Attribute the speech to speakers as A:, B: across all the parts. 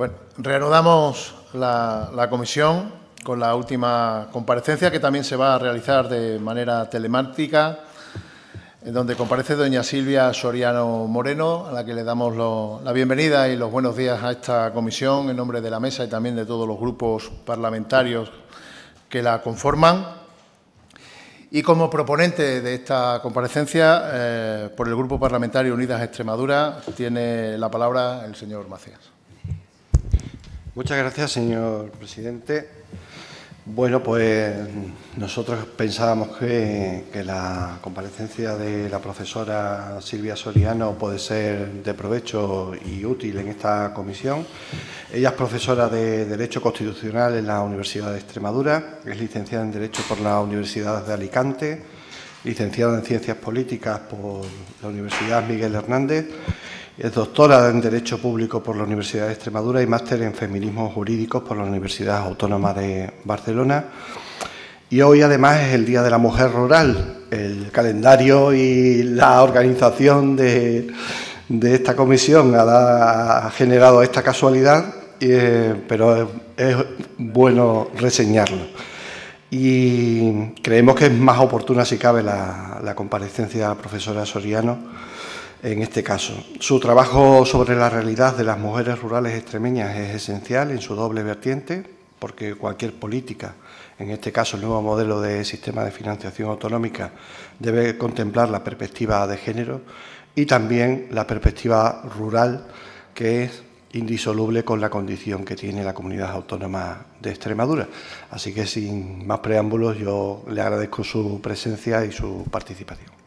A: Bueno, reanudamos la, comisión con la última comparecencia que también se va a realizar de manera telemática, en donde comparece doña Silvia Soriano Moreno, a la que le damos la bienvenida y los buenos días a esta comisión en nombre de la mesa y también de todos los grupos parlamentarios que la conforman. Y como proponente de esta comparecencia, eh, por el Grupo Parlamentario Unidas Extremadura, tiene la palabra el señor Macías.
B: Muchas gracias, señor presidente. Bueno, pues nosotros pensábamos que, la comparecencia de la profesora Silvia Soriano puede ser de provecho y útil en esta comisión. Ella es profesora de Derecho Constitucional en la Universidad de Extremadura, es licenciada en Derecho por la Universidad de Alicante, licenciada en Ciencias Políticas por la Universidad Miguel Hernández es doctora en Derecho Público por la Universidad de Extremadura y máster en Feminismo Jurídico por la Universidad Autónoma de Barcelona. Y hoy además es el Día de la Mujer Rural. El calendario y la organización de, esta comisión ha, generado esta casualidad, eh, pero es, bueno reseñarlo. Y creemos que es más oportuna, si cabe, la comparecencia de la profesora Soriano en este caso. Su trabajo sobre la realidad de las mujeres rurales extremeñas es esencial en su doble vertiente, porque cualquier política, en este caso el nuevo modelo de sistema de financiación autonómica, debe contemplar la perspectiva de género y también la perspectiva rural, que es indisoluble con la condición que tiene la comunidad autónoma de Extremadura. Así que sin más preámbulos yo le agradezco su presencia y su participación.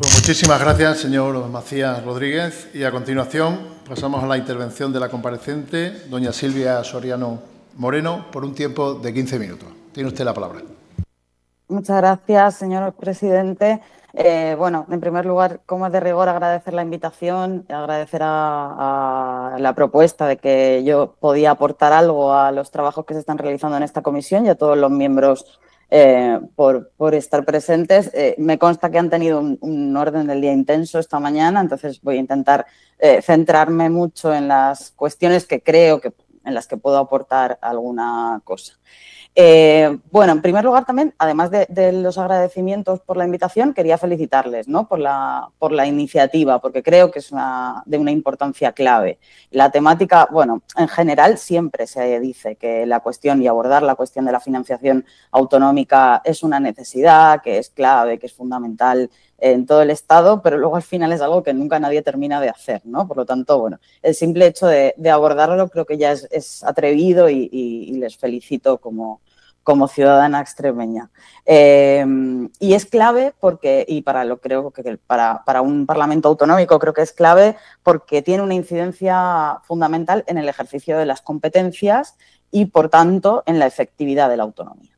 A: Pues muchísimas gracias, señor Macías Rodríguez. Y a continuación pasamos a la intervención de la comparecente, doña Silvia Soriano Moreno, por un tiempo de 15 minutos. Tiene usted la palabra.
C: Muchas gracias, señor presidente. Eh, bueno, en primer lugar, como es de rigor, agradecer la invitación, y agradecer a, a, la propuesta de que yo podía aportar algo a los trabajos que se están realizando en esta comisión y a todos los miembros eh, por, estar presentes. Eh, me consta que han tenido un, orden del día intenso esta mañana, entonces voy a intentar eh, centrarme mucho en las cuestiones que creo que en las que puedo aportar alguna cosa. Eh, bueno, en primer lugar también, además de, los agradecimientos por la invitación, quería felicitarles ¿no? por, la, por la iniciativa, porque creo que es una, de una importancia clave. La temática, bueno, en general siempre se dice que la cuestión y abordar la cuestión de la financiación autonómica es una necesidad, que es clave, que es fundamental en todo el Estado, pero luego al final es algo que nunca nadie termina de hacer, ¿no? Por lo tanto, bueno, el simple hecho de, abordarlo creo que ya es, atrevido y, les felicito como, como ciudadana extremeña. Em, y es clave porque, y para lo creo que para, un parlamento autonómico creo que es clave porque tiene una incidencia fundamental en el ejercicio de las competencias y, por tanto, en la efectividad de la autonomía.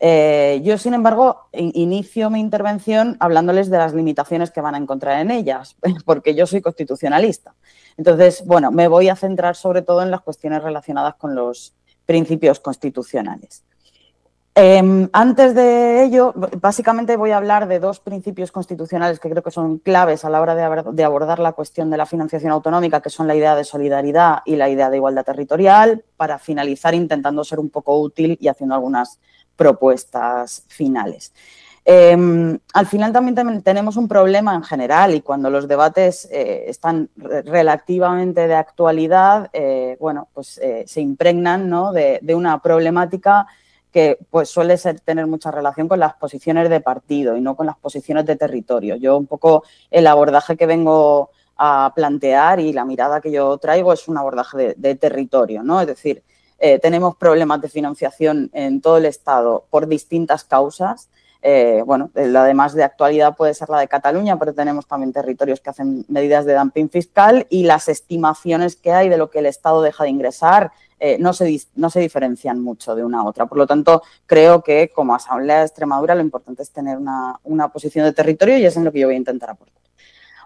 C: Eh, yo, sin embargo, inicio mi intervención hablándoles de las limitaciones que van a encontrar en ellas, porque yo soy constitucionalista. Entonces, bueno, me voy a centrar sobre todo en las cuestiones relacionadas con los principios constitucionales. Em, antes de ello, básicamente voy a hablar de dos principios constitucionales que creo que son claves a la hora de abordar la cuestión de la financiación autonómica, que son la idea de solidaridad y la idea de igualdad territorial, para finalizar intentando ser un poco útil y haciendo algunas propuestas finales. Em, al final también tenemos un problema en general y cuando los debates eh, están relativamente de actualidad, eh, bueno, pues eh, se impregnan de, una problemática que pues suele ser, tener mucha relación con las posiciones de partido y no con las posiciones de territorio. Yo un poco el abordaje que vengo a plantear y la mirada que yo traigo es un abordaje de, de territorio, ¿no? Es decir, eh, tenemos problemas de financiación en todo el Estado por distintas causas. Eh, bueno, la de de actualidad puede ser la de Cataluña, pero tenemos también territorios que hacen medidas de dumping fiscal y las estimaciones que hay de lo que el Estado deja de ingresar eh, no, se, diferencian mucho de una a otra. Por lo tanto, creo que como Asamblea de Extremadura lo importante es tener una, una posición de territorio y es en lo que yo voy a intentar aportar.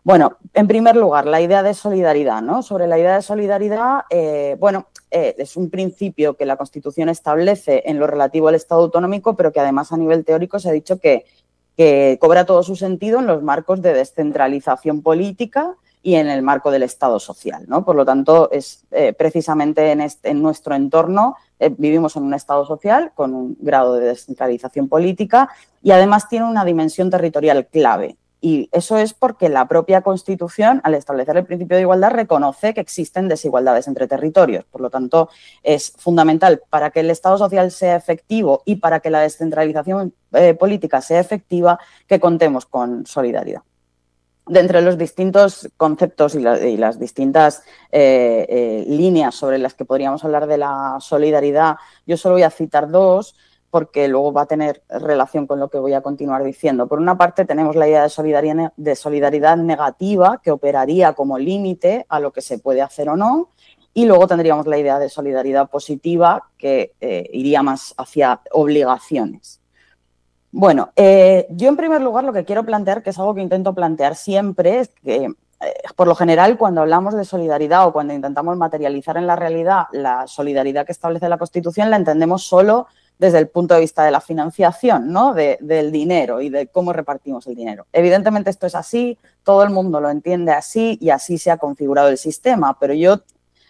C: Bueno, en primer lugar, la idea de solidaridad, ¿no? Sobre la idea de solidaridad, eh, bueno, eh, es un principio que la Constitución establece en lo relativo al Estado autonómico, pero que además a nivel teórico se ha dicho que, cobra todo su sentido en los marcos de descentralización política y en el marco del Estado social, ¿no? Por lo tanto, es eh, precisamente este, en, nuestro entorno vivimos en un Estado social con un grado de descentralización política y además tiene una dimensión territorial clave y eso es porque la propia Constitución, al establecer el principio de igualdad, reconoce que existen desigualdades entre territorios. Por lo tanto, es fundamental para que el Estado social sea efectivo y para que la descentralización eh, política sea efectiva que contemos con solidaridad de entre los distintos conceptos y, las distintas eh, eh, líneas sobre las que podríamos hablar de la solidaridad, yo solo voy a citar dos porque luego va a tener relación con lo que voy a continuar diciendo. Por una parte, tenemos la idea de solidaridad, negativa, que operaría como límite a lo que se puede hacer o no, y luego tendríamos la idea de solidaridad positiva, que eh, iría más hacia obligaciones. Bueno, eh, yo en primer lugar lo que quiero plantear, que es algo que intento plantear siempre, es que eh, por lo general cuando hablamos de solidaridad o cuando intentamos materializar en la realidad la solidaridad que establece la Constitución, la entendemos solo desde el punto de vista de la financiación, del dinero y de cómo repartimos el dinero. Evidentemente esto es así, todo el mundo lo entiende así y así se ha configurado el sistema, pero yo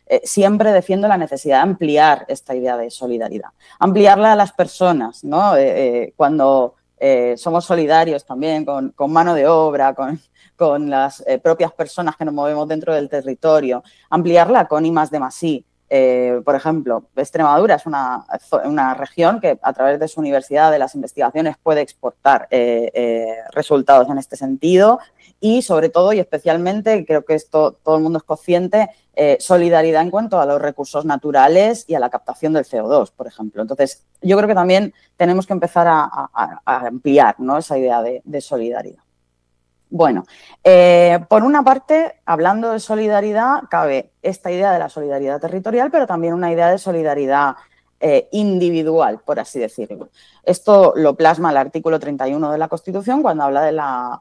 C: eh, siempre defiendo la necesidad de ampliar esta idea de solidaridad, ampliarla a las personas, ¿no? Eh, eh, cuando somos solidarios también con, mano de obra, con, las propias personas que nos movemos dentro del territorio, ampliarla con I más de más eh, por ejemplo, Extremadura es una, región que a través de su universidad, de las investigaciones, puede exportar eh, eh, resultados en este sentido y sobre todo y especialmente, creo que esto todo el mundo es consciente, solidaridad en cuanto a los recursos naturales y a la captación del CO2, por ejemplo. Entonces, yo creo que también tenemos que empezar a, ampliar esa idea de solidaridad. Bueno, eh, por una parte, hablando de solidaridad, cabe esta idea de la solidaridad territorial, pero también una idea de solidaridad eh, individual, por así decirlo. Esto lo plasma el artículo 31 de la Constitución cuando habla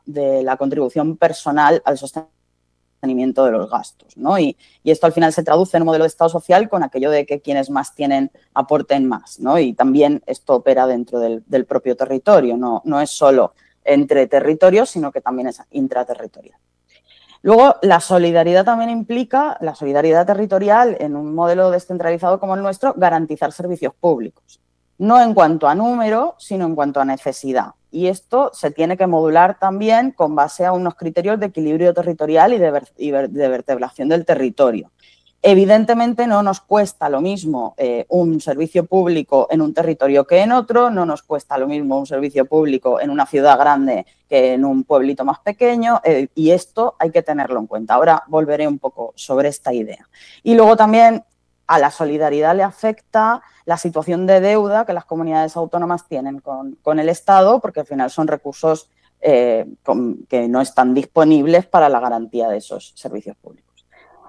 C: de la, contribución personal al sostenimiento de los gastos. ¿no? Y, esto al final se traduce en un modelo de Estado social con aquello de que quienes más tienen aporten más. ¿no? Y también esto opera dentro del, del propio territorio, no, no es solo entre territorios, sino que también es intraterritorial. Luego, la solidaridad también implica, la solidaridad territorial en un modelo descentralizado como el nuestro, garantizar servicios públicos. No en cuanto a número, sino en cuanto a necesidad. Y esto se tiene que modular también con base a unos criterios de equilibrio territorial y de, vertebración del territorio. Evidentemente no nos cuesta lo mismo eh, un servicio público en un territorio que en otro, no nos cuesta lo mismo un servicio público en una ciudad grande que en un pueblito más pequeño eh, y esto hay que tenerlo en cuenta. Ahora volveré un poco sobre esta idea. Y luego también a la solidaridad le afecta la situación de deuda que las comunidades autónomas tienen con, el Estado porque al final son recursos eh, que no están disponibles para la garantía de esos servicios públicos.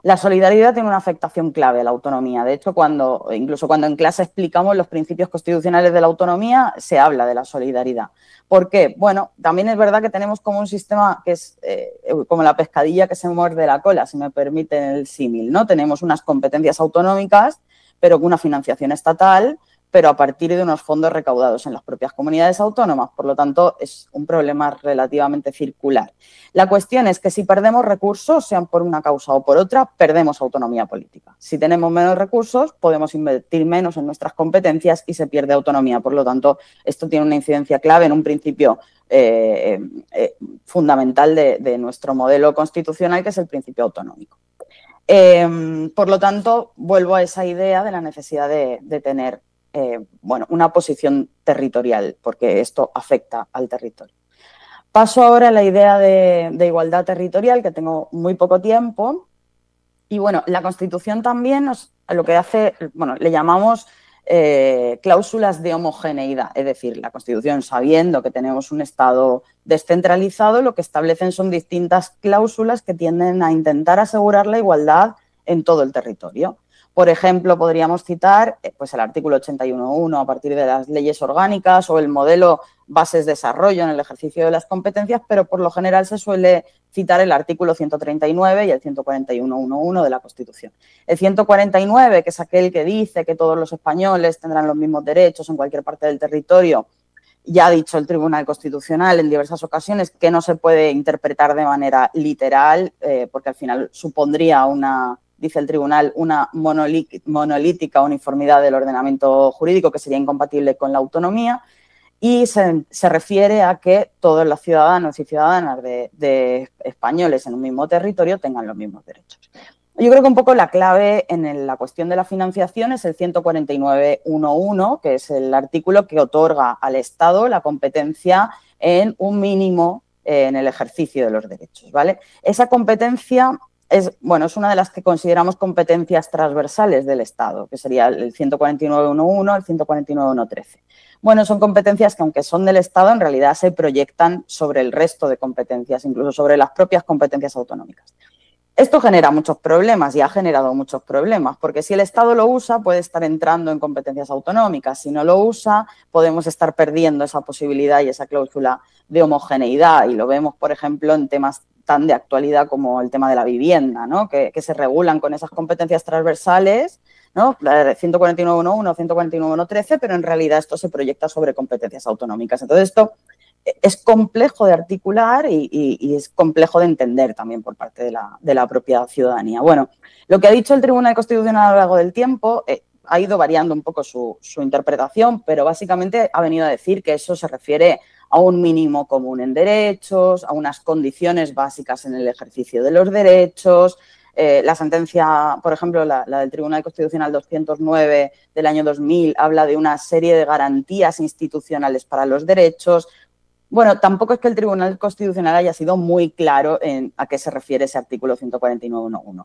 C: La solidaridad tiene una afectación clave a la autonomía. De hecho, cuando, incluso cuando en clase explicamos los principios constitucionales de la autonomía, se habla de la solidaridad. ¿Por qué? Bueno, también es verdad que tenemos como un sistema que es eh, como la pescadilla que se muerde la cola, si me permiten el símil, ¿no? Tenemos unas competencias autonómicas, pero con una financiación estatal, pero a partir de unos fondos recaudados en las propias comunidades autónomas. Por lo tanto, es un problema relativamente circular. La cuestión es que si perdemos recursos, sean por una causa o por otra, perdemos autonomía política. Si tenemos menos recursos, podemos invertir menos en nuestras competencias y se pierde autonomía. Por lo tanto, esto tiene una incidencia clave en un principio eh, eh, fundamental de, nuestro modelo constitucional, que es el principio autonómico. Em, por lo tanto, vuelvo a esa idea de la necesidad de, de tener eh, bueno, una posición territorial, porque esto afecta al territorio. Paso ahora a la idea de, igualdad territorial, que tengo muy poco tiempo. Y bueno, la Constitución también nos, lo que hace, bueno, le llamamos eh, cláusulas de homogeneidad. Es decir, la Constitución, sabiendo que tenemos un Estado descentralizado, lo que establecen son distintas cláusulas que tienden a intentar asegurar la igualdad en todo el territorio. Por ejemplo, podríamos citar eh, pues, el artículo 81.1 a partir de las leyes orgánicas o el modelo bases desarrollo en el ejercicio de las competencias, pero por lo general se suele citar el artículo 139 y el 141.1.1 de la Constitución. El 149, que es aquel que dice que todos los españoles tendrán los mismos derechos en cualquier parte del territorio, ya ha dicho el Tribunal Constitucional en diversas ocasiones que no se puede interpretar de manera literal, eh, porque al final supondría una dice el tribunal, una monolítica uniformidad del ordenamiento jurídico que sería incompatible con la autonomía y se, refiere a que todos los ciudadanos y ciudadanas de, españoles en un mismo territorio tengan los mismos derechos. Yo creo que un poco la clave en la cuestión de la financiación es el 149.1.1, que es el artículo que otorga al Estado la competencia en un mínimo eh, en el ejercicio de los derechos, ¿vale? Esa competencia es, bueno, es una de las que consideramos competencias transversales del Estado, que sería el 149.1.1, el 149.1.13. Bueno, son competencias que aunque son del Estado, en realidad se proyectan sobre el resto de competencias, incluso sobre las propias competencias autonómicas. Esto genera muchos problemas y ha generado muchos problemas, porque si el Estado lo usa puede estar entrando en competencias autonómicas, si no lo usa podemos estar perdiendo esa posibilidad y esa cláusula de homogeneidad y lo vemos, por ejemplo, en temas tan de actualidad como el tema de la vivienda, ¿no? que, se regulan con esas competencias transversales, ¿no? 141.1.1, 141.1.13, pero en realidad esto se proyecta sobre competencias autonómicas. Entonces, esto es complejo de articular y, es complejo de entender también por parte de la, propia ciudadanía. Bueno, lo que ha dicho el Tribunal Constitucional a lo largo del tiempo eh, ha ido variando un poco su, su interpretación, pero básicamente ha venido a decir que eso se refiere a un mínimo común en derechos, a unas condiciones básicas en el ejercicio de los derechos. Eh, la sentencia, por ejemplo, la, del Tribunal Constitucional 209 del año 2000 habla de una serie de garantías institucionales para los derechos. Bueno, tampoco es que el Tribunal Constitucional haya sido muy claro en a qué se refiere ese artículo 149.1.1.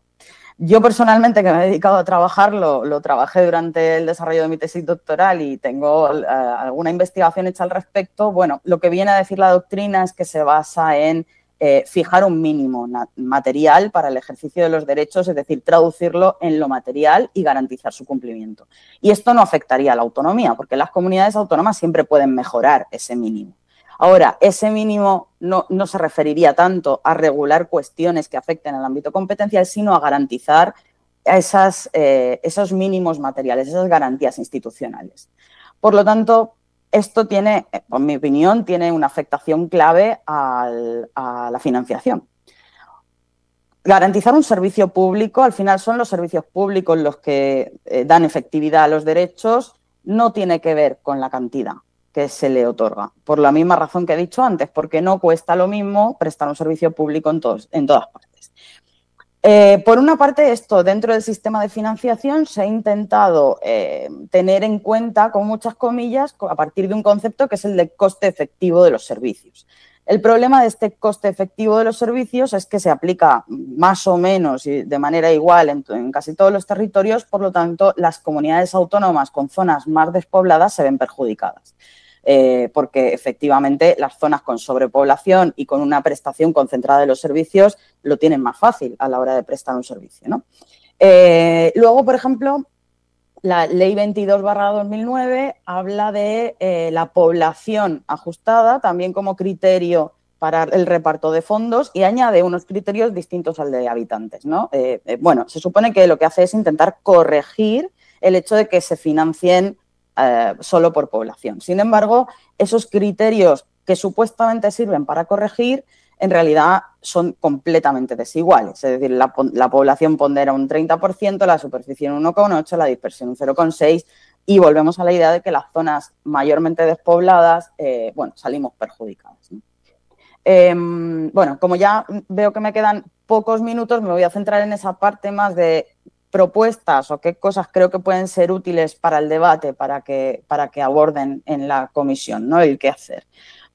C: Yo personalmente, que me he dedicado a trabajarlo, lo trabajé durante el desarrollo de mi tesis doctoral y tengo eh, alguna investigación hecha al respecto. Bueno, lo que viene a decir la doctrina es que se basa en eh, fijar un mínimo material para el ejercicio de los derechos, es decir, traducirlo en lo material y garantizar su cumplimiento. Y esto no afectaría a la autonomía, porque las comunidades autónomas siempre pueden mejorar ese mínimo. Ahora, ese mínimo no, se referiría tanto a regular cuestiones que afecten al ámbito competencial, sino a garantizar eh, esos mínimos materiales, esas garantías institucionales. Por lo tanto, esto tiene, en mi opinión, tiene una afectación clave a la financiación. Garantizar un servicio público, al final son los servicios públicos los que eh, dan efectividad a los derechos, no tiene que ver con la cantidad que se le otorga. Por la misma razón que he dicho antes, porque no cuesta lo mismo prestar un servicio público en, todas partes. Eh, por una parte, esto dentro del sistema de financiación se ha intentado eh, tener en cuenta, con muchas comillas, a partir de un concepto que es el de coste efectivo de los servicios. El problema de este coste efectivo de los servicios es que se aplica más o menos y de manera igual en casi todos los territorios, por lo tanto, las comunidades autónomas con zonas más despobladas se ven perjudicadas. Eh, porque efectivamente las zonas con sobrepoblación y con una prestación concentrada de los servicios lo tienen más fácil a la hora de prestar un servicio. Eh, luego, por ejemplo, la ley 22 2009 habla de eh, la población ajustada también como criterio para el reparto de fondos y añade unos criterios distintos al de habitantes. bueno, se supone que lo que hace es intentar corregir el hecho de que se financien eh, solo por población. Sin embargo, esos criterios que supuestamente sirven para corregir, en realidad son completamente desiguales. Es decir, la, población pondera un 30%, la superficie un 1,8%, la dispersión un 0,6% y volvemos a la idea de que las zonas mayormente despobladas, eh, bueno, salimos perjudicadas. Em, bueno, como ya veo que me quedan pocos minutos, me voy a centrar en esa parte más de propuestas o qué cosas creo que pueden ser útiles para el debate, para que, para que aborden en la comisión, ¿no? El qué hacer.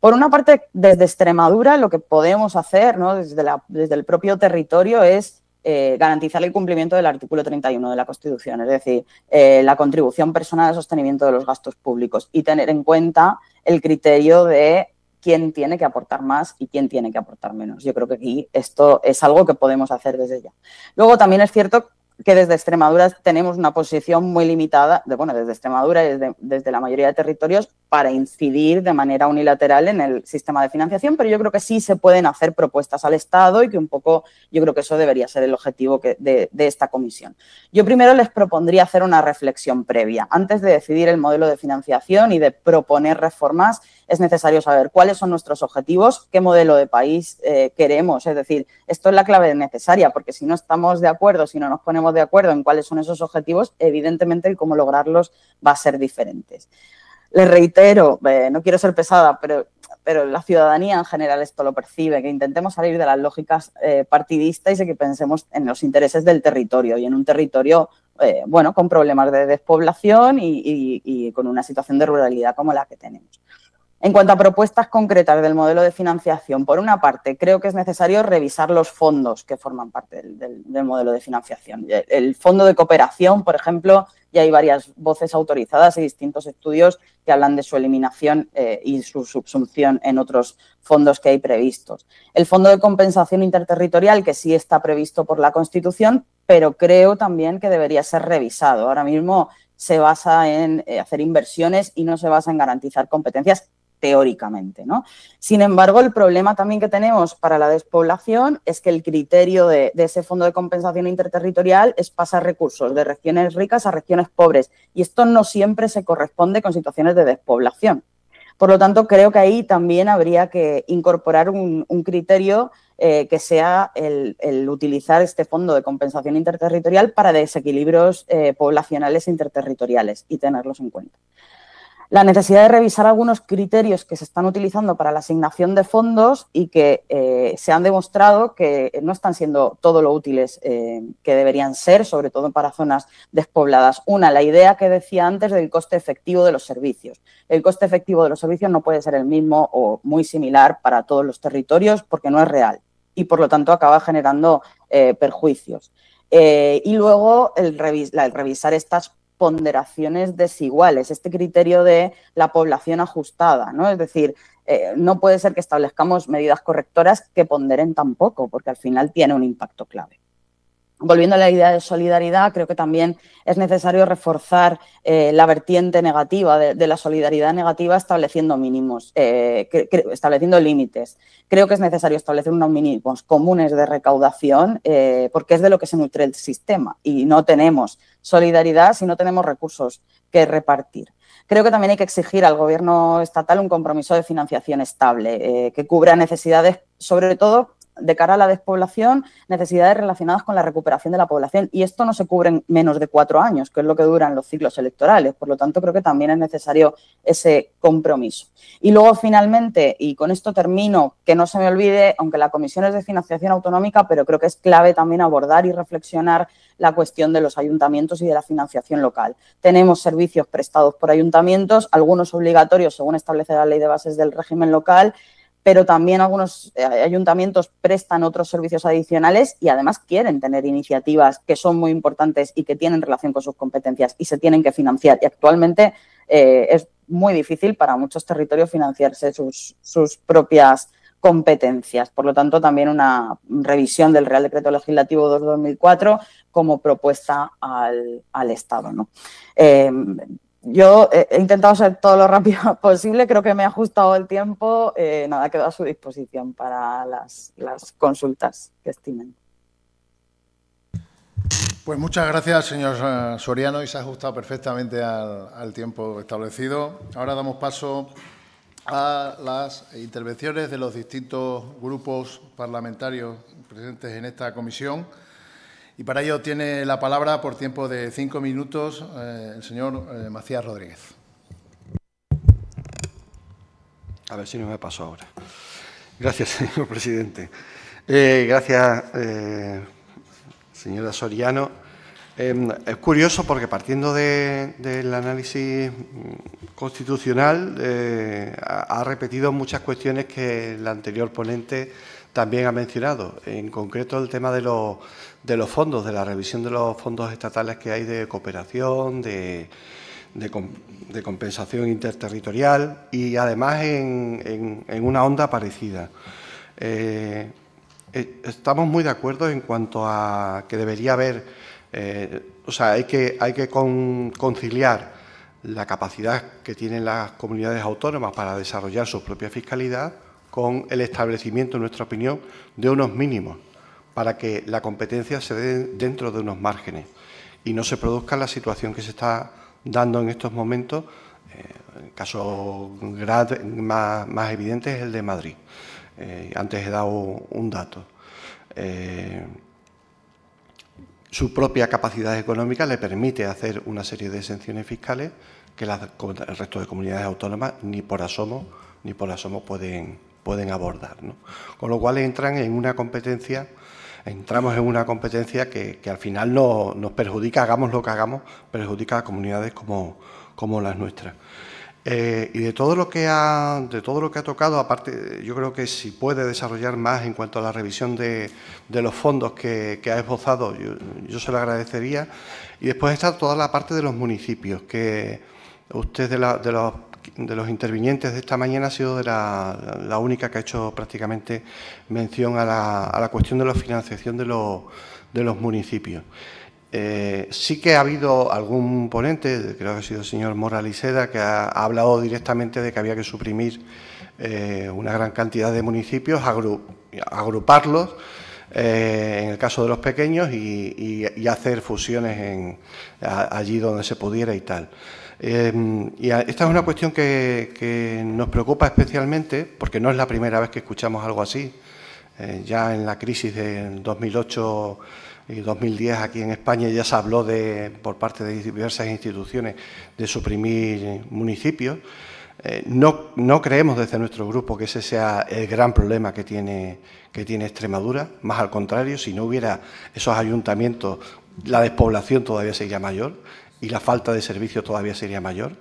C: Por una parte, desde Extremadura, lo que podemos hacer, ¿no? desde, la, desde el propio territorio, es eh, garantizar el cumplimiento del artículo 31 de la Constitución, es decir, eh, la contribución personal al sostenimiento de los gastos públicos y tener en cuenta el criterio de quién tiene que aportar más y quién tiene que aportar menos. Yo creo que aquí esto es algo que podemos hacer desde ya. Luego también es cierto que desde Extremadura tenemos una posición muy limitada, de, bueno, desde Extremadura y desde, la mayoría de territorios, para incidir de manera unilateral en el sistema de financiación, pero yo creo que sí se pueden hacer propuestas al Estado y que un poco, yo creo que eso debería ser el objetivo de, de esta comisión. Yo primero les propondría hacer una reflexión previa, antes de decidir el modelo de financiación y de proponer reformas es necesario saber cuáles son nuestros objetivos, qué modelo de país eh, queremos. Es decir, esto es la clave necesaria, porque si no estamos de acuerdo, si no nos ponemos de acuerdo en cuáles son esos objetivos, evidentemente el cómo lograrlos va a ser diferente. Les reitero, eh, no quiero ser pesada, pero pero la ciudadanía en general esto lo percibe, que intentemos salir de las lógicas eh, partidistas y que pensemos en los intereses del territorio y en un territorio, bueno, con problemas de despoblación y, con una situación de ruralidad como la que tenemos. En cuanto a propuestas concretas del modelo de financiación, por una parte, creo que es necesario revisar los fondos que forman parte del, modelo de financiación. Eh, el, fondo de cooperación, por ejemplo, ya hay varias voces autorizadas y distintos estudios que hablan de su eliminación eh, y su subsunción en otros fondos que hay previstos. El fondo de compensación interterritorial, que sí está previsto por la Constitución, pero creo también que debería ser revisado. Ahora mismo se basa en eh, hacer inversiones y no se basa en garantizar competencias teóricamente, ¿no? Sin embargo, el problema también que tenemos para la despoblación es que el criterio de, ese fondo de compensación interterritorial es pasar recursos de regiones ricas a regiones pobres y esto no siempre se corresponde con situaciones de despoblación. Por lo tanto, creo que ahí también habría que incorporar un, criterio eh, que sea el, utilizar este fondo de compensación interterritorial para desequilibrios eh, poblacionales interterritoriales y tenerlos en cuenta la necesidad de revisar algunos criterios que se están utilizando para la asignación de fondos y que eh, se han demostrado que no están siendo todo lo útiles eh, que deberían ser, sobre todo para zonas despobladas. Una, la idea que decía antes del coste efectivo de los servicios. El coste efectivo de los servicios no puede ser el mismo o muy similar para todos los territorios porque no es real y, por lo tanto, acaba generando eh, perjuicios. y luego el, el, revisar estas ponderaciones desiguales, este criterio de la población ajustada, ¿no? Es decir, eh, no puede ser que establezcamos medidas correctoras que ponderen tampoco, porque al final tiene un impacto clave. Volviendo a la idea de solidaridad, creo que también es necesario reforzar eh, la vertiente negativa de, la solidaridad negativa estableciendo mínimos, eh, estableciendo límites. Creo que es necesario establecer unos mínimos comunes de recaudación porque es de lo que se nutre el sistema y no tenemos solidaridad si no tenemos recursos que repartir. Creo que también hay que exigir al gobierno estatal un compromiso de financiación estable, eh, que cubra necesidades, sobre todo de cara a la despoblación, necesidades relacionadas con la recuperación de la población. Y esto no se cubre en menos de cuatro años, que es lo que duran los ciclos electorales. Por lo tanto, creo que también es necesario ese compromiso. Y luego, finalmente, y con esto termino, que no se me olvide, aunque la comisión es de financiación autonómica, pero creo que es clave también abordar y reflexionar la cuestión de los ayuntamientos y de la financiación local. Tenemos servicios prestados por ayuntamientos, algunos obligatorios según establece la ley de bases del régimen local, pero también algunos eh, ayuntamientos prestan otros servicios adicionales y además quieren tener iniciativas que son muy importantes y que tienen relación con sus competencias y se tienen que financiar. Y actualmente eh, es muy difícil para muchos territorios financiarse sus, sus propias competencias. Por lo tanto, también una revisión del Real Decreto Legislativo 2004 como propuesta al, Estado. Em, yo he intentado ser todo lo rápido posible, creo que me ha ajustado el tiempo. Eh, nada, quedo a su disposición para las,
A: consultas que estimen. Pues muchas gracias, señor eh, Soriano, y se ha ajustado perfectamente al, al tiempo establecido. Ahora damos paso a las intervenciones de los distintos grupos parlamentarios presentes en esta comisión. Y para ello tiene la palabra, por tiempo de cinco minutos, eh, el señor eh, Macías Rodríguez.
B: A ver si no me paso ahora. Gracias, señor presidente. Eh, gracias, señora Soriano. Em, es curioso porque partiendo del análisis constitucional eh, ha, repetido muchas cuestiones que el anterior ponente también ha mencionado, en concreto el tema de los, fondos, de la revisión de los fondos estatales que hay de cooperación, de, compensación interterritorial y además en, una onda parecida. Eh, eh, estamos muy de acuerdo en cuanto a que debería haber eh, o sea, hay que, conciliar la capacidad que tienen las comunidades autónomas para desarrollar su propia fiscalidad con el establecimiento, en nuestra opinión, de unos mínimos para que la competencia se dé dentro de unos márgenes y no se produzca la situación que se está dando en estos momentos. Eh, el caso más, evidente es el de Madrid. Eh, antes he dado un dato su propia capacidad económica le permite hacer una serie de exenciones fiscales que el resto de comunidades autónomas ni por asomo ni por asomo pueden, pueden abordar. Con lo cual entran en una competencia, entramos en una competencia que, al final no, nos perjudica, hagamos lo que hagamos, perjudica a comunidades como, como las nuestras. Eh, y de todo lo que ha, de todo lo que ha tocado, aparte, yo creo que si puede desarrollar más en cuanto a la revisión de, los fondos que, ha esbozado, yo, se lo agradecería. Y después está toda la parte de los municipios, que usted de, los, de intervinientes de esta mañana ha sido la, única que ha hecho prácticamente mención a la, cuestión de la financiación de los municipios. Eh, sí que ha habido algún ponente, creo que ha sido el señor Liseda, que ha, hablado directamente de que había que suprimir eh, una gran cantidad de municipios, agruparlos, eh, en el caso de los pequeños, y, hacer fusiones en, allí donde se pudiera y tal. Em, y esta es una cuestión que, que, nos preocupa especialmente, porque no es la primera vez que escuchamos algo así. ya en la crisis del 2008 y 2010 aquí en España ya se habló de, por parte de diversas instituciones de suprimir municipios. Eh, no, no, creemos desde nuestro grupo que ese sea el gran problema que tiene, que tiene Extremadura, más al contrario, si no hubiera esos ayuntamientos, la despoblación todavía sería mayor y la falta de servicio todavía sería mayor.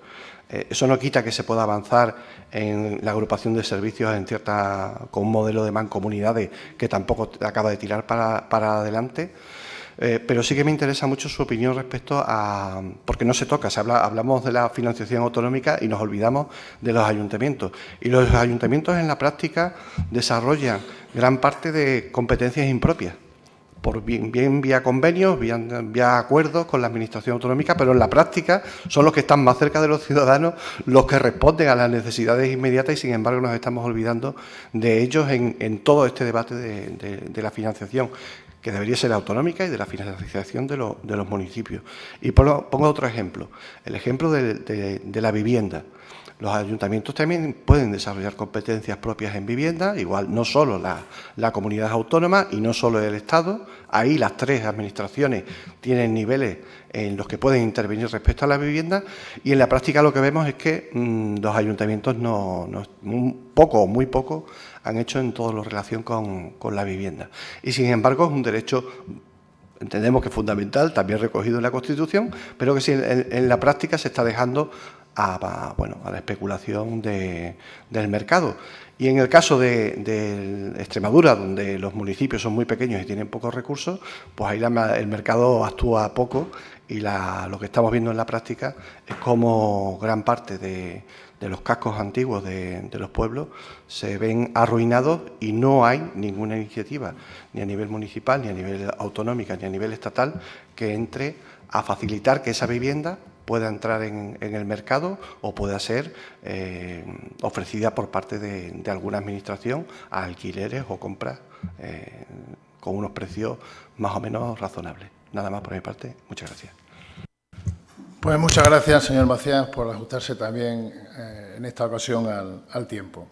B: Eh, eso no quita que se pueda avanzar en la agrupación de servicios en cierta, con un modelo de mancomunidades que tampoco acaba de tirar para, adelante. Eh, pero sí que me interesa mucho su opinión respecto a. porque no se toca, hablamos de la financiación autonómica y nos olvidamos de los ayuntamientos. Y los ayuntamientos en la práctica desarrollan gran parte de competencias impropias por bien, bien vía convenios, vía, acuerdos con la Administración Autonómica, pero en la práctica son los que están más cerca de los ciudadanos los que responden a las necesidades inmediatas y, sin embargo, nos estamos olvidando de ellos en, todo este debate de, la financiación que debería ser autonómica y de la financiación de, los municipios. Y pongo otro ejemplo, el ejemplo de la vivienda los ayuntamientos también pueden desarrollar competencias propias en vivienda, igual no solo la, comunidad autónoma y no solo el Estado, ahí las tres administraciones tienen niveles en los que pueden intervenir respecto a la vivienda y en la práctica lo que vemos es que mm, los ayuntamientos no, poco o muy poco han hecho en todo lo relación con, la vivienda. Y sin embargo es un derecho entendemos que es fundamental, también recogido en la Constitución, pero que en la práctica se está dejando a, bueno, a la especulación del mercado. Y en el caso de, Extremadura, donde los municipios son muy pequeños y tienen pocos recursos, pues ahí el mercado actúa poco y lo que estamos viendo en la práctica es como gran parte de, los cascos antiguos de, de, los pueblos se ven arruinados y no hay ninguna iniciativa, ni a nivel municipal, ni a nivel autonómico, ni a nivel estatal, que entre a facilitar que esa vivienda pueda entrar en, el mercado o pueda ser eh, ofrecida por parte de, alguna administración a alquileres o compras eh, con unos precios más o menos razonables. Nada más por mi parte. Muchas gracias.
A: Pues muchas gracias, señor Macías, por ajustarse también eh, en esta ocasión al, tiempo.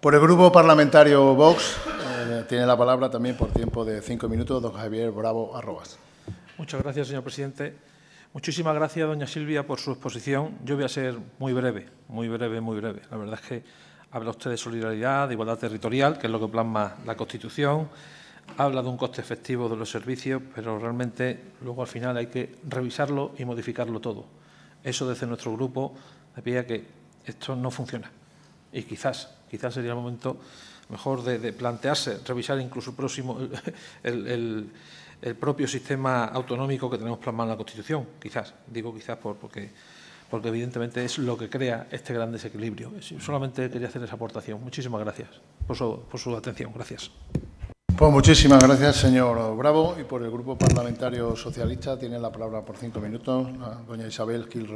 A: Por el grupo parlamentario Vox, tiene la palabra también por tiempo de cinco minutos don Javier Bravo Arrobas. Muchas gracias, señor presidente. Muchísimas gracias, doña Silvia, por su exposición. Yo voy a ser muy breve, muy breve, muy breve. La verdad es que habla usted de solidaridad, de igualdad territorial, que es lo que plasma la Constitución. Habla de un coste efectivo de los servicios, pero realmente luego al final hay que revisarlo y modificarlo todo. Eso desde nuestro grupo me pide que esto no funciona. Y quizás, quizás sería el momento mejor de, plantearse, revisar incluso el próximo, el, el propio sistema autonómico que tenemos plasmado en la Constitución, quizás, digo quizás porque, porque evidentemente es lo que crea este gran desequilibrio. Solamente quería hacer esa aportación. Muchísimas gracias por su, atención. Gracias. Pues muchísimas gracias, señor Bravo. Y por el Grupo Parlamentario Socialista tiene la palabra por cinco minutos la doña Isabel Gil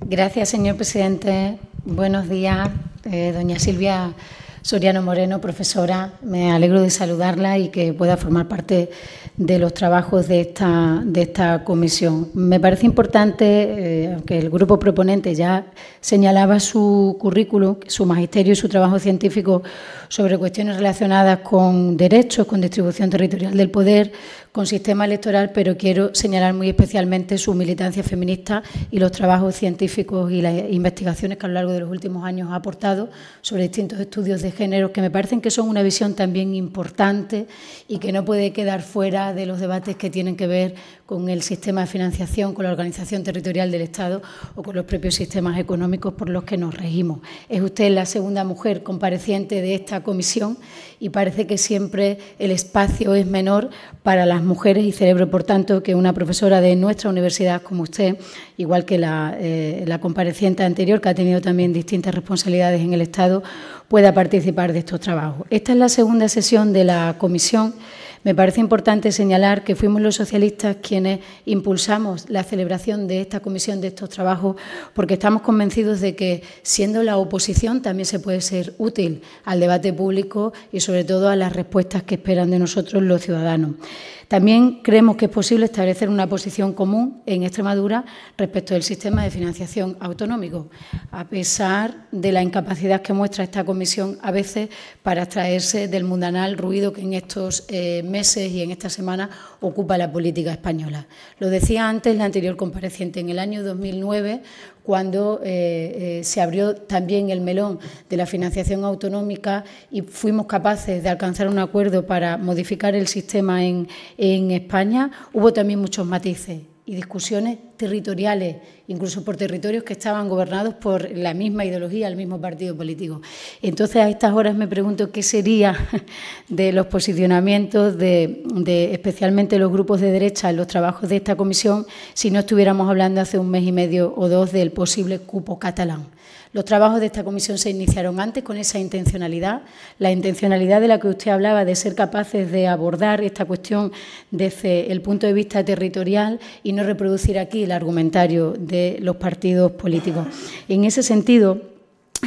D: Gracias, señor presidente. Buenos días, eh, doña Silvia. Soriano Moreno, profesora. Me alegro de saludarla y que pueda formar parte de los trabajos de esta, de comisión. Me parece importante, aunque eh, el grupo proponente ya señalaba su currículo, su magisterio y su trabajo científico sobre cuestiones relacionadas con derechos, con distribución territorial del poder, con sistema electoral, pero quiero señalar muy especialmente su militancia feminista y los trabajos científicos y las investigaciones que a lo largo de los últimos años ha aportado sobre distintos estudios de de género, que me parecen que son una visión también importante y que no puede quedar fuera de los debates que tienen que ver con el sistema de financiación, con la organización territorial del Estado o con los propios sistemas económicos por los que nos regimos. Es usted la segunda mujer compareciente de esta comisión y parece que siempre el espacio es menor para las mujeres y celebro, por tanto, que una profesora de nuestra universidad como usted, igual que eh, la, compareciente anterior, que ha tenido también distintas responsabilidades en el Estado, pueda participar de estos trabajos. Esta es la segunda sesión de la comisión. Me parece importante señalar que fuimos los socialistas quienes impulsamos la celebración de esta comisión de estos trabajos porque estamos convencidos de que siendo la oposición también se puede ser útil al debate público y sobre todo a las respuestas que esperan de nosotros los ciudadanos. También creemos que es posible establecer una posición común en Extremadura respecto del sistema de financiación autonómico, a pesar de la incapacidad que muestra esta comisión a veces para extraerse del mundanal ruido que en estos eh, meses y en esta semana ocupa la política española. Lo decía antes la anterior compareciente, en el año 2009, cuando eh, eh, se abrió también el melón de la financiación autonómica y fuimos capaces de alcanzar un acuerdo para modificar el sistema en España, hubo también muchos matices y discusiones territoriales, incluso por territorios que estaban gobernados por la misma ideología, el mismo partido político. Entonces, a estas horas me pregunto qué sería de los posicionamientos de, de especialmente los grupos de derecha en los trabajos de esta comisión si no estuviéramos hablando hace un mes y medio o dos del posible cupo catalán. Los trabajos de esta comisión se iniciaron antes con esa intencionalidad, la intencionalidad de la que usted hablaba, de ser capaces de abordar esta cuestión desde el punto de vista territorial y no reproducir aquí el argumentario de los partidos políticos. En ese sentido,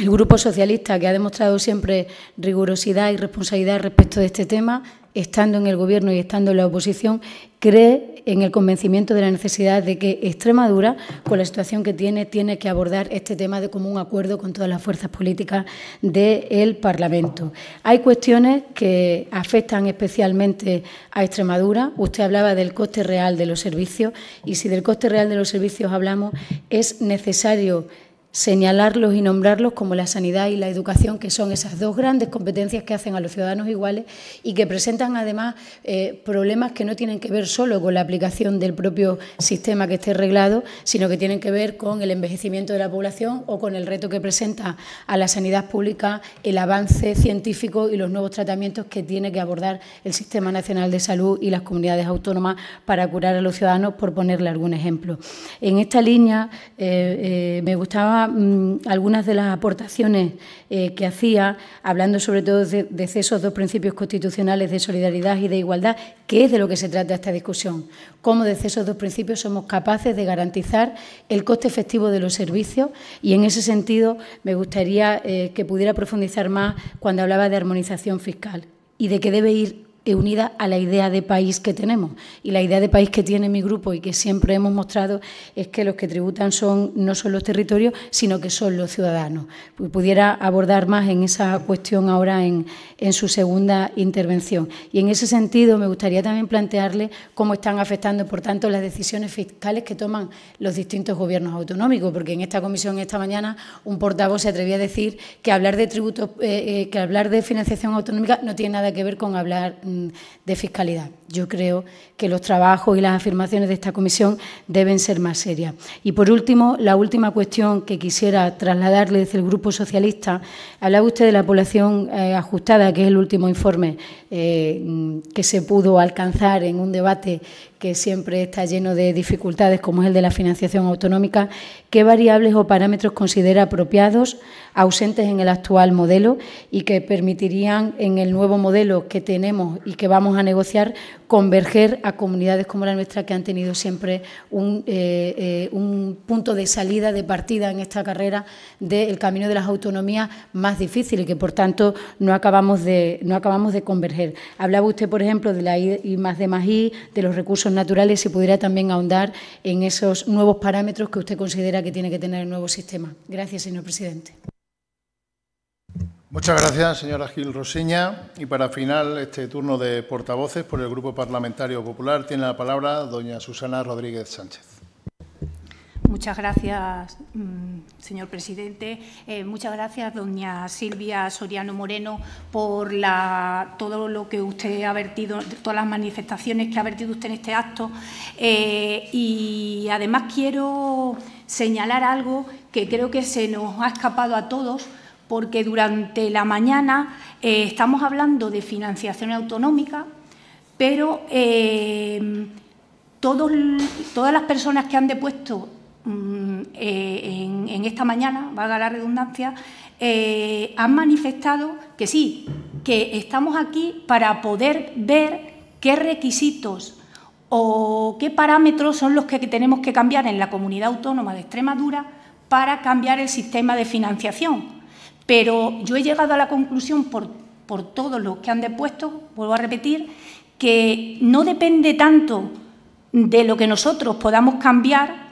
D: el Grupo Socialista, que ha demostrado siempre rigurosidad y responsabilidad respecto de este tema, estando en el gobierno y estando en la oposición, cree en el convencimiento de la necesidad de que Extremadura, con la situación que tiene, tiene que abordar este tema de común acuerdo con todas las fuerzas políticas del Parlamento. Hay cuestiones que afectan especialmente a Extremadura. Usted hablaba del coste real de los servicios y si del coste real de los servicios hablamos, es necesario señalarlos y nombrarlos como la sanidad y la educación, que son esas dos grandes competencias que hacen a los ciudadanos iguales y que presentan además eh, problemas que no tienen que ver solo con la aplicación del propio sistema que esté reglado, sino que tienen que ver con el envejecimiento de la población o con el reto que presenta a la sanidad pública el avance científico y los nuevos tratamientos que tiene que abordar el Sistema Nacional de Salud y las comunidades autónomas para curar a los ciudadanos, por ponerle algún ejemplo. En esta línea eh, eh, me gustaba Mm, algunas de las aportaciones eh, que hacía, hablando sobre todo de, esos dos principios constitucionales de solidaridad y de igualdad, que es de lo que se trata esta discusión. Cómo desde esos dos principios somos capaces de garantizar el coste efectivo de los servicios y en ese sentido me gustaría eh, que pudiera profundizar más cuando hablaba de armonización fiscal y de que debe ir unida a la idea de país que tenemos. Y la idea de país que tiene mi grupo y que siempre hemos mostrado es que los que tributan son no son los territorios, sino que son los ciudadanos. Pues pudiera abordar más en esa cuestión ahora en, su segunda intervención. Y en ese sentido me gustaría también plantearle cómo están afectando, por tanto, las decisiones fiscales que toman los distintos gobiernos autonómicos, porque en esta comisión esta mañana un portavoz se atrevía a decir que hablar de tributos, eh, eh, que hablar de financiación autonómica no tiene nada que ver con hablar de fiscalidad. Yo creo que los trabajos y las afirmaciones de esta comisión deben ser más serias. Y por último, la última cuestión que quisiera trasladarle desde el Grupo Socialista. Hablaba usted de la población eh, ajustada, que es el último informe eh, que se pudo alcanzar en un debate que siempre está lleno de dificultades, como es el de la financiación autonómica, qué variables o parámetros considera apropiados, ausentes en el actual modelo y que permitirían en el nuevo modelo que tenemos y que vamos a negociar converger a comunidades como la nuestra que han tenido siempre un, eh, eh, punto de salida, de partida en esta carrera del camino de las autonomías más difícil y que, por tanto, no acabamos de, no acabamos de converger. Hablaba usted, por ejemplo, de la I, más de más I, de los recursos naturales, y pudiera también ahondar en esos nuevos parámetros que usted considera que tiene que tener el nuevo sistema. Gracias, señor presidente.
A: Muchas gracias, señora Gil Rosiña. Y para final este turno de portavoces por el Grupo Parlamentario Popular tiene la palabra doña Susana Rodríguez Sánchez.
E: Muchas gracias, mm, señor presidente. Eh, muchas gracias, doña Silvia Soriano Moreno, por todo lo que usted ha vertido, todas las manifestaciones que ha vertido usted en este acto. Eh, y además quiero señalar algo que creo que se nos ha escapado a todos, porque durante la mañana eh, estamos hablando de financiación autonómica, pero todas las personas que han depuesto Mm, eh, en, esta mañana, valga la redundancia, eh, han manifestado que sí, que estamos aquí para poder ver qué requisitos o qué parámetros son los que tenemos que cambiar en la comunidad autónoma de Extremadura para cambiar el sistema de financiación. Pero yo he llegado a la conclusión, por todos los que han depuesto, vuelvo a repetir, que no depende tanto de lo que nosotros podamos cambiar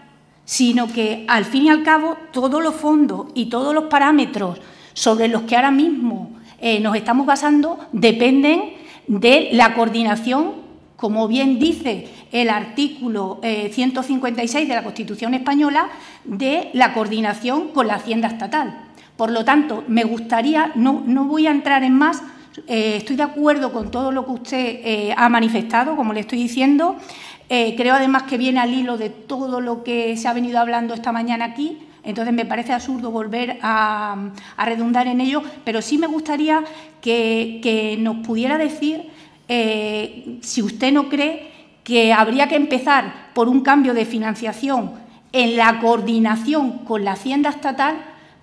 E: sino que al fin y al cabo todos los fondos y todos los parámetros sobre los que ahora mismo eh, nos estamos basando dependen de la coordinación, como bien dice el artículo 156 eh, de la Constitución española, de la coordinación con la Hacienda Estatal. Por lo tanto, me gustaría, no, voy a entrar en más, eh, estoy de acuerdo con todo lo que usted ha manifestado, como le estoy diciendo, eh, creo además que viene al hilo de todo lo que se ha venido hablando esta mañana aquí. Entonces me parece absurdo volver a, redundar en ello, pero sí me gustaría que, nos pudiera decir eh, si usted no cree que habría que empezar por un cambio de financiación en la coordinación con la Hacienda Estatal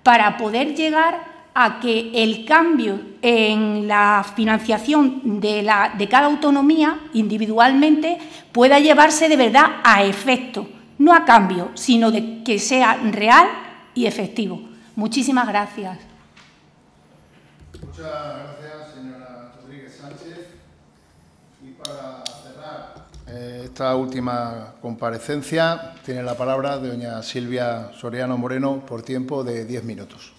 E: para poder llegar a que el cambio en la financiación de, la, de cada autonomía individualmente pueda llevarse de verdad a efecto, no a cambio, sino de que sea real y efectivo. Muchísimas gracias.
A: Muchas gracias, señora Rodríguez Sánchez. Y para cerrar eh, esta última comparecencia, tiene la palabra doña Silvia Soriano Moreno por tiempo de diez minutos.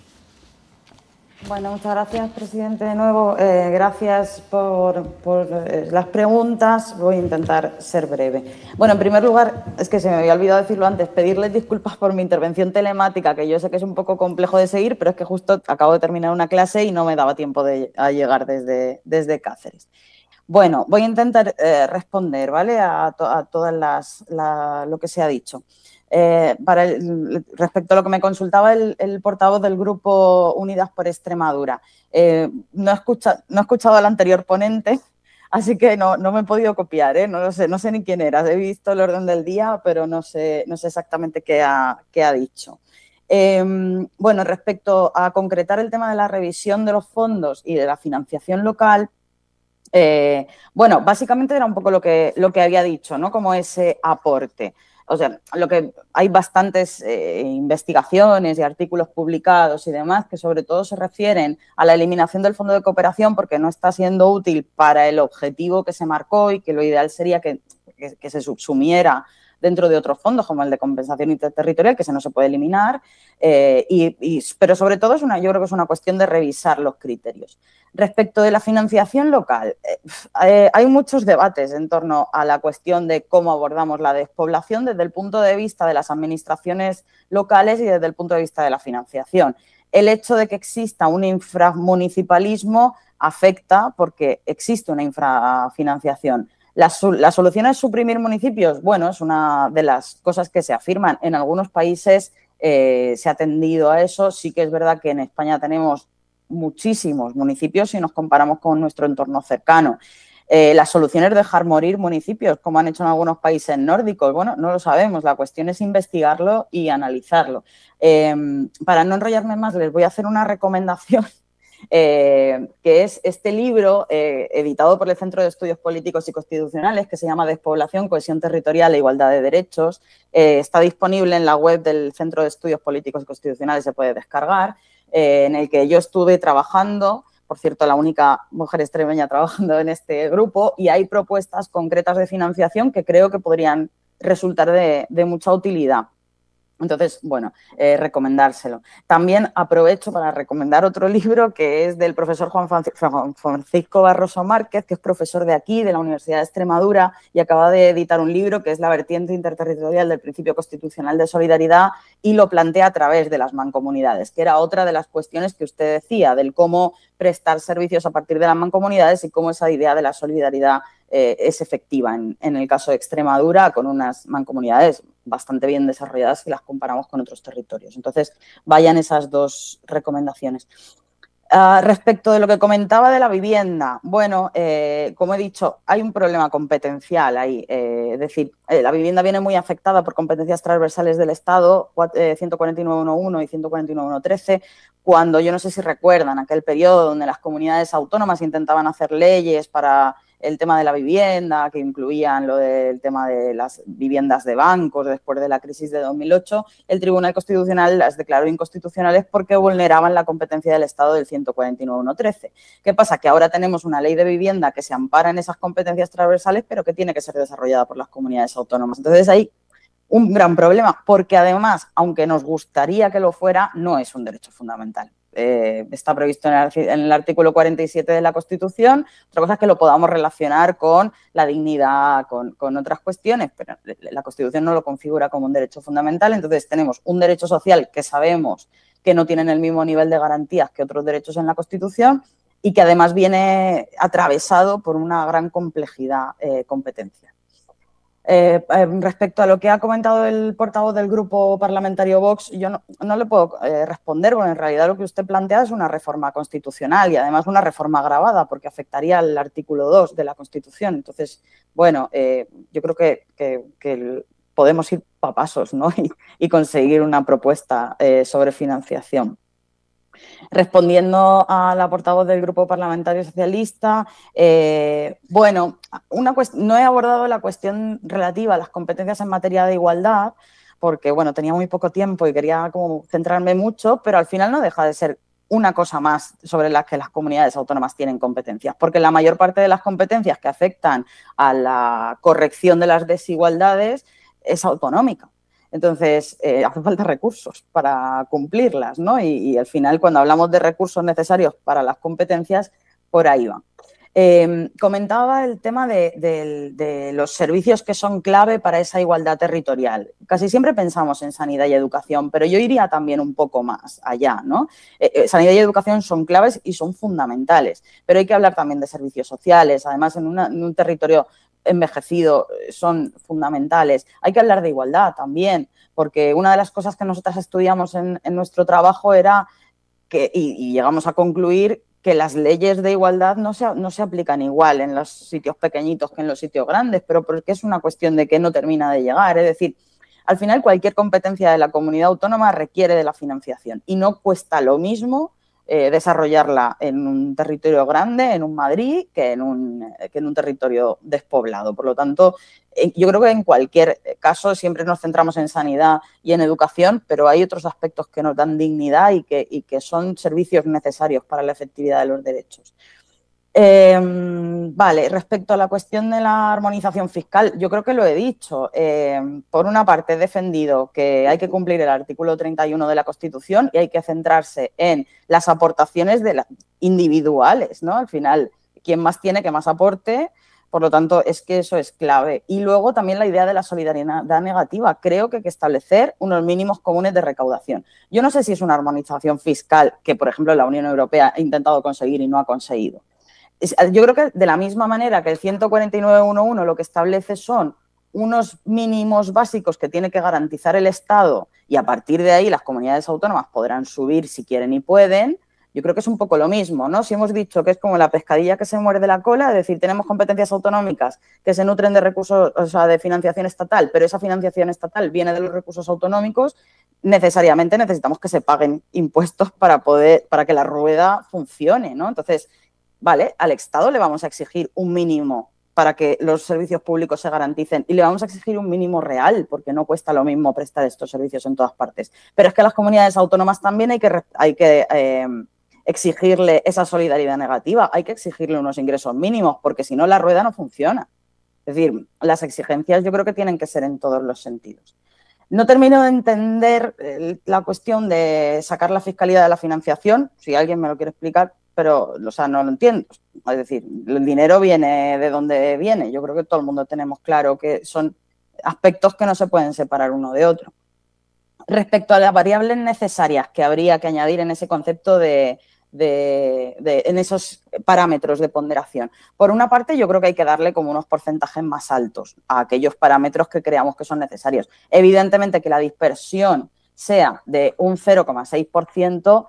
C: Bueno, muchas gracias, presidente, de nuevo. Eh, gracias por, eh, las preguntas. Voy a intentar ser breve. Bueno, en primer lugar, es que se me había olvidado decirlo antes, pedirles disculpas por mi intervención telemática, que yo sé que es un poco complejo de seguir, pero es que justo acabo de terminar una clase y no me daba tiempo de llegar desde, Cáceres. Bueno, voy a intentar eh, responder, ¿vale? A, todas las lo que se ha dicho. Eh, respecto a lo que me consultaba el, portavoz del grupo Unidas por Extremadura, eh, no, he escuchado al anterior ponente, así que no, me he podido copiar, ¿eh? no sé, ni quién era, he visto el orden del día, pero no sé, no sé exactamente qué ha, ha dicho. Em, bueno, respecto a concretar el tema de la revisión de los fondos y de la financiación local, bueno, básicamente era un poco lo que, lo que había dicho, ¿no? Como ese aporte o sea, lo que hay bastantes eh, investigaciones y artículos publicados y demás que sobre todo se refieren a la eliminación del fondo de cooperación porque no está siendo útil para el objetivo que se marcó y que lo ideal sería que se subsumiera dentro de otros fondos, como el de compensación interterritorial, que se no se puede eliminar, eh, y, pero sobre todo es una, yo creo que es una cuestión de revisar los criterios. Respecto de la financiación local, eh, eh, hay muchos debates en torno a la cuestión de cómo abordamos la despoblación desde el punto de vista de las administraciones locales y desde el punto de vista de la financiación el hecho de que exista un inframunicipalismo afecta porque existe una infrafinanciación. La, solución es suprimir municipios. Bueno, es una de las cosas que se afirman. En algunos países eh, se ha atendido a eso. Sí que es verdad que en España tenemos muchísimos municipios si nos comparamos con nuestro entorno cercano. Eh, la solución es dejar morir municipios, como han hecho en algunos países nórdicos. Bueno, no lo sabemos. La cuestión es investigarlo y analizarlo. Eh, para no enrollarme más, les voy a hacer una recomendación eh, que es este libro eh, editado por el Centro de Estudios Políticos y Constitucionales, que se llama Despoblación, Cohesión Territorial e Igualdad de Derechos. Eh, está disponible en la web del Centro de Estudios Políticos y Constitucionales, se puede descargar, en el que yo estuve trabajando por cierto, la única mujer extremeña trabajando en este grupo, y hay propuestas concretas de financiación que creo que podrían resultar de mucha utilidad. Entonces, bueno, eh, recomendárselo. También aprovecho para recomendar otro libro que es del profesor Juan Francisco Barroso Márquez, que es profesor de aquí, de la Universidad de Extremadura, y acaba de editar un libro que es La vertiente interterritorial del principio constitucional de solidaridad y lo plantea a través de las mancomunidades, que era otra de las cuestiones que usted decía, del cómo prestar servicios a partir de las mancomunidades y cómo esa idea de la solidaridad eh, es efectiva en, el caso de Extremadura con unas mancomunidades bastante bien desarrolladas si las comparamos con otros territorios. Entonces, vayan esas dos recomendaciones. Ah, respecto de lo que comentaba de la vivienda, bueno, eh, como he dicho, hay un problema competencial ahí. Eh, es decir, eh, la vivienda viene muy afectada por competencias transversales del Estado, 149.1.1 y 149.1.13, cuando yo no sé si recuerdan aquel periodo donde las comunidades autónomas intentaban hacer leyes para el tema de la vivienda, que incluían lo del tema de las viviendas de bancos después de la crisis de 2008, el Tribunal Constitucional las declaró inconstitucionales porque vulneraban la competencia del Estado del 149.113. ¿Qué pasa? Que ahora tenemos una ley de vivienda que se ampara en esas competencias transversales, pero que tiene que ser desarrollada por las comunidades autónomas. Entonces, ahí un gran problema, porque además, aunque nos gustaría que lo fuera, no es un derecho fundamental. Eh, está previsto en el, artículo 47 de la Constitución, otra cosa es que lo podamos relacionar con la dignidad, con, otras cuestiones, pero la Constitución no lo configura como un derecho fundamental, entonces tenemos un derecho social que sabemos que no tiene el mismo nivel de garantías que otros derechos en la Constitución y que además viene atravesado por una gran complejidad eh, competencial. Eh, em, respecto a lo que ha comentado el portavoz del grupo parlamentario Vox, yo no, le puedo eh, responder, porque en realidad lo que usted plantea es una reforma constitucional y además una reforma agravada, porque afectaría al artículo 2 de la Constitución. Entonces, bueno, eh, yo creo que, podemos ir a pasos y conseguir una propuesta sobre financiación respondiendo a la portavoz del Grupo Parlamentario Socialista, eh, bueno, no he abordado la cuestión relativa a las competencias en materia de igualdad, porque bueno, tenía muy poco tiempo y quería como centrarme mucho, pero al final no deja de ser una cosa más sobre las que las comunidades autónomas tienen competencias, porque la mayor parte de las competencias que afectan a la corrección de las desigualdades es autonómica. Entonces, eh, hace falta recursos para cumplirlas, ¿no? Y, al final, cuando hablamos de recursos necesarios para las competencias, por ahí va. Em, comentaba el tema de, los servicios que son clave para esa igualdad territorial. Casi siempre pensamos en sanidad y educación, pero yo iría también un poco más allá, ¿no? Eh, eh, sanidad y educación son claves y son fundamentales, pero hay que hablar también de servicios sociales. Además, en un territorio envejecido eh, son fundamentales. Hay que hablar de igualdad también, porque una de las cosas que nosotras estudiamos en, nuestro trabajo era que, y, llegamos a concluir que las leyes de igualdad no se, no se aplican igual en los sitios pequeñitos que en los sitios grandes, pero porque es una cuestión de que no termina de llegar. Es decir, al final cualquier competencia de la comunidad autónoma requiere de la financiación y no cuesta lo mismo eh, desarrollarla en un territorio grande, en un Madrid, que en un, eh, que en un territorio despoblado. Por lo tanto, eh, yo creo que en cualquier caso siempre nos centramos en sanidad y en educación, pero hay otros aspectos que nos dan dignidad y que son servicios necesarios para la efectividad de los derechos. Em, vale, respecto a la cuestión de la armonización fiscal, yo creo que lo he dicho. Em, por una parte, he defendido que hay que cumplir el artículo 31 de la Constitución y hay que centrarse en las aportaciones de individuales, ¿no? Al final, quien más tiene, que más aporte. Por lo tanto, es que eso es clave. Y luego también la idea de la solidaridad negativa. Creo que hay que establecer unos mínimos comunes de recaudación. Yo no sé si es una armonización fiscal que, por ejemplo, la Unión Europea ha intentado conseguir y no ha conseguido yo creo que de la misma manera que el 149.1.1 lo que establece son unos mínimos básicos que tiene que garantizar el Estado y a partir de ahí las comunidades autónomas podrán subir si quieren y pueden, yo creo que es un poco lo mismo, ¿no? Si hemos dicho que es como la pescadilla que se muerde la cola, es decir, tenemos competencias autonómicas que se nutren de recursos, o sea, de financiación estatal, pero esa financiación estatal viene de los recursos autonómicos, necesariamente necesitamos que se paguen impuestos para poder, para que la rueda funcione, ¿no? Entonces, Vale, al Estado le vamos a exigir un mínimo para que los servicios públicos se garanticen y le vamos a exigir un mínimo real, porque no cuesta lo mismo prestar estos servicios en todas partes. Pero es que a las comunidades autónomas también hay que, hay que em, exigirle esa solidaridad negativa, hay que exigirle unos ingresos mínimos, porque si no la rueda no funciona. Es decir, las exigencias yo creo que tienen que ser en todos los sentidos. No termino de entender eh, la cuestión de sacar la fiscalidad de la financiación, si alguien me lo quiere explicar, pero, o sea, no lo entiendo. Es decir, el dinero viene de donde viene. Yo creo que todo el mundo tenemos claro que son aspectos que no se pueden separar uno de otro. Respecto a las variables necesarias que habría que añadir en ese concepto de, en esos parámetros de ponderación. Por una parte, yo creo que hay que darle como unos porcentajes más altos a aquellos parámetros que creamos que son necesarios. Evidentemente que la dispersión sea de un 0,6%,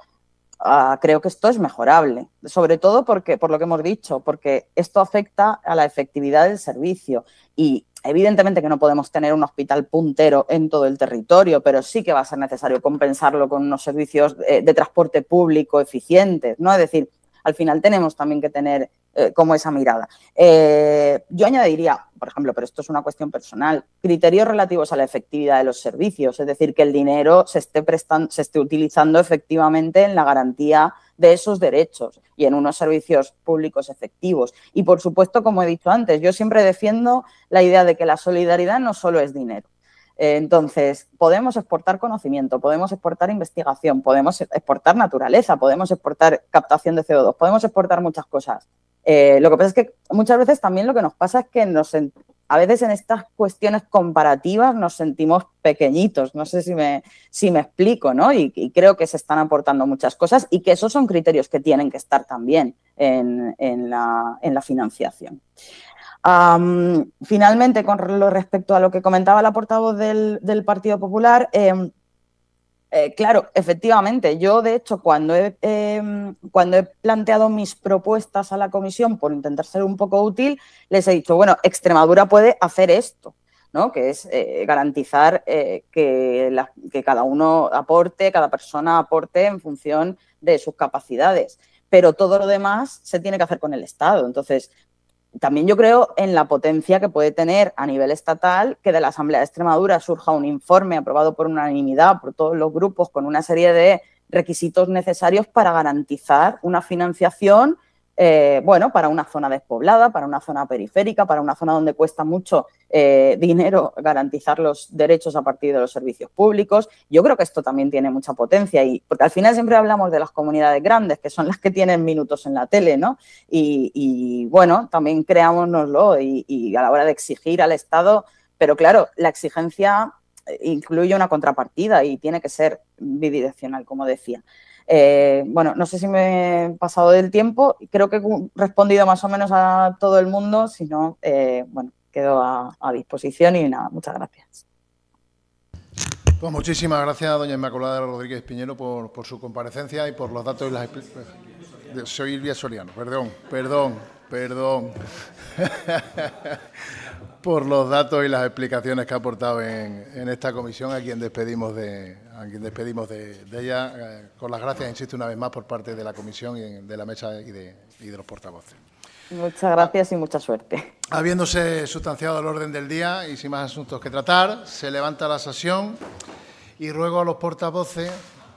C: Ah, creo que esto es mejorable, sobre todo porque, por lo que hemos dicho, porque esto afecta a la efectividad del servicio y evidentemente que no podemos tener un hospital puntero en todo el territorio, pero sí que va a ser necesario compensarlo con unos servicios de, eh, de transporte público eficientes, ¿no? Es decir, al final tenemos también que tener eh, como esa mirada. Eh, yo añadiría, por ejemplo, pero esto es una cuestión personal, criterios relativos a la efectividad de los servicios, es decir, que el dinero se esté, prestando, se esté utilizando efectivamente en la garantía de esos derechos y en unos servicios públicos efectivos. Y por supuesto, como he dicho antes, yo siempre defiendo la idea de que la solidaridad no solo es dinero. Eh, entonces, podemos exportar conocimiento, podemos exportar investigación, podemos exportar naturaleza, podemos exportar captación de CO2, podemos exportar muchas cosas. Eh, lo que pasa es que muchas veces también lo que nos pasa es que a veces en estas cuestiones comparativas nos sentimos pequeñitos, no sé si me, si me explico, ¿no? Y, creo que se están aportando muchas cosas y que esos son criterios que tienen que estar también en, la, en la financiación finalmente, con lo respecto a lo que comentaba la portavoz del, Partido Popular, em, eh, claro, efectivamente, yo de hecho cuando he, em, cuando he planteado mis propuestas a la comisión por intentar ser un poco útil, les he dicho, bueno, Extremadura puede hacer esto. ¿no? que es eh, garantizar eh, que, que cada uno aporte, cada persona aporte en función de sus capacidades. Pero todo lo demás se tiene que hacer con el Estado. Entonces, también yo creo en la potencia que puede tener a nivel estatal que de la Asamblea de Extremadura surja un informe aprobado por unanimidad por todos los grupos con una serie de requisitos necesarios para garantizar una financiación eh, bueno, para una zona despoblada, para una zona periférica, para una zona donde cuesta mucho eh, dinero garantizar los derechos a partir de los servicios públicos. Yo creo que esto también tiene mucha potencia y porque al final siempre hablamos de las comunidades grandes, que son las que tienen minutos en la tele, ¿no? Y, bueno, también creámonoslo y a la hora de exigir al Estado, pero claro, la exigencia eh, incluye una contrapartida y tiene que ser bidireccional, como decía. Eh, bueno, no sé si me he pasado del tiempo, creo que he respondido más o menos a todo el mundo, si no, eh, bueno, quedo a, disposición y nada, muchas gracias.
A: Pues muchísimas gracias, doña Inmaculada Rodríguez Piñero, por, su comparecencia y por los datos y las explicaciones. Soy Ilvia Soriano, perdón, perdón, perdón. por los datos y las explicaciones que ha aportado en, esta comisión, a quien despedimos de, a quien despedimos de, ella, eh, con las gracias, insisto, una vez más por parte de la comisión de la mesa y de, y de los portavoces. Muchas gracias y mucha suerte. Habiéndose sustanciado el orden del día y sin más asuntos que tratar, se levanta la sesión y ruego a los portavoces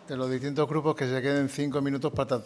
A: de los distintos grupos que se queden cinco minutos para tratar.